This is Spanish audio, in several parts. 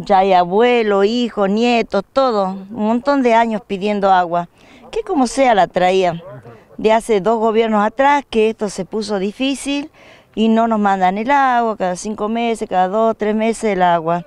Ya hay abuelo, hijo, nietos, todo, un montón de años pidiendo agua, que como sea la traía. De hace dos gobiernos atrás que esto se puso difícil y no nos mandan el agua, cada cinco meses, cada dos, tres meses el agua.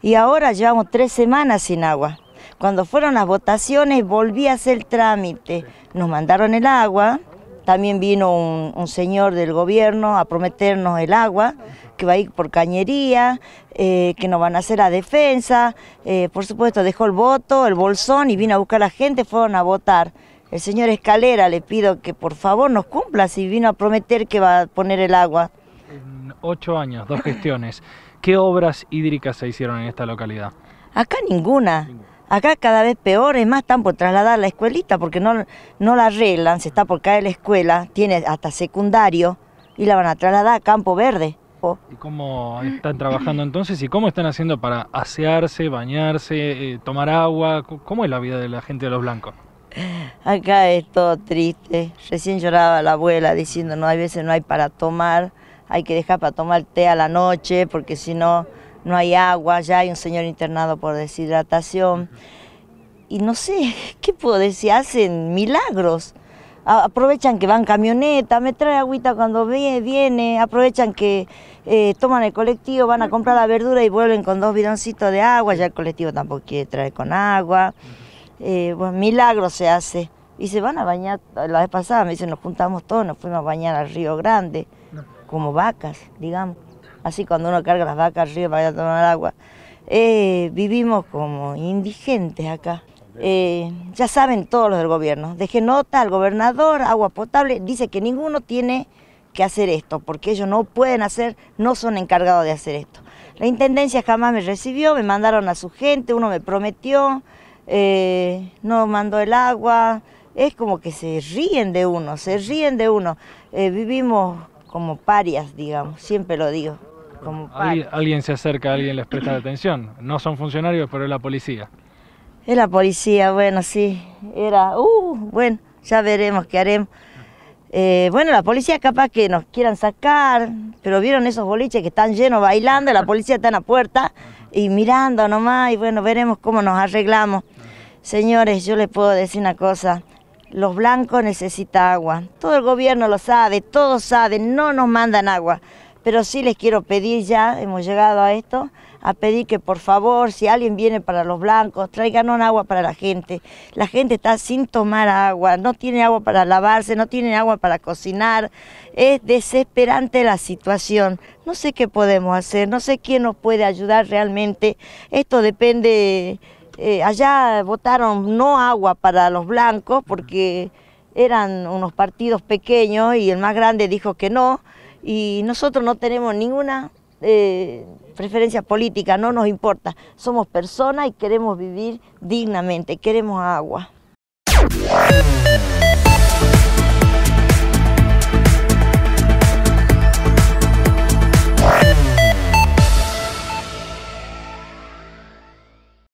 Y ahora llevamos tres semanas sin agua. Cuando fueron las votaciones volví a hacer el trámite, nos mandaron el agua, también vino un señor del gobierno a prometernos el agua, que va a ir por cañería, eh, que nos van a hacer la defensa. Eh, por supuesto, dejó el voto, el bolsón y vino a buscar a la gente, fueron a votar. El señor Escalera le pido que por favor nos cumpla si vino a prometer que va a poner el agua. En ocho años, dos gestiones. ¿Qué obras hídricas se hicieron en esta localidad? Acá ninguna. Acá cada vez peor, es más, están por trasladar la escuelita porque no, no la arreglan, se está por caer la escuela, tiene hasta secundario y la van a trasladar a Campo Verde. ¿Y cómo están trabajando entonces? ¿Y cómo están haciendo para asearse, bañarse, eh, tomar agua? ¿Cómo es la vida de la gente de los blancos? Acá es todo triste. Recién lloraba la abuela diciendo, no, a veces no hay para tomar, hay que dejar para tomar té a la noche porque si no, no hay agua, ya hay un señor internado por deshidratación. Y no sé, ¿qué puedo decir? Hacen milagros aprovechan que van camioneta, me trae agüita cuando viene, aprovechan que eh, toman el colectivo, van a comprar la verdura y vuelven con dos bidoncitos de agua, ya el colectivo tampoco quiere traer con agua, eh, bueno, milagro se hace. Y se van a bañar, la vez pasada me dicen, nos juntamos todos, nos fuimos a bañar al río Grande, como vacas, digamos. Así cuando uno carga las vacas al río para ir a tomar agua. Eh, vivimos como indigentes acá. Eh, ya saben todos los del gobierno. Dejé nota al gobernador, agua potable, dice que ninguno tiene que hacer esto, porque ellos no pueden hacer, no son encargados de hacer esto. La Intendencia jamás me recibió, me mandaron a su gente, uno me prometió, eh, no mandó el agua, es como que se ríen de uno, se ríen de uno. Eh, vivimos como parias, digamos, siempre lo digo. Como Alguien, alguien se acerca, alguien les presta atención. No son funcionarios, pero es la policía. Es la policía, bueno, sí. Era, uh, bueno, ya veremos qué haremos. Eh, bueno, la policía capaz que nos quieran sacar, pero vieron esos boliches que están llenos bailando, la policía está en la puerta y mirando nomás, y bueno, veremos cómo nos arreglamos. Señores, yo les puedo decir una cosa, los blancos necesitan agua, todo el gobierno lo sabe, todos saben, no nos mandan agua, pero sí les quiero pedir ya, hemos llegado a esto, a pedir que por favor, si alguien viene para los blancos, traigan un agua para la gente. La gente está sin tomar agua, no tiene agua para lavarse, no tiene agua para cocinar. Es desesperante la situación. No sé qué podemos hacer, no sé quién nos puede ayudar realmente. Esto depende... Eh, allá votaron no agua para los blancos porque eran unos partidos pequeños y el más grande dijo que no y nosotros no tenemos ninguna eh, preferencias políticas, no nos importa. Somos personas y queremos vivir dignamente, queremos agua.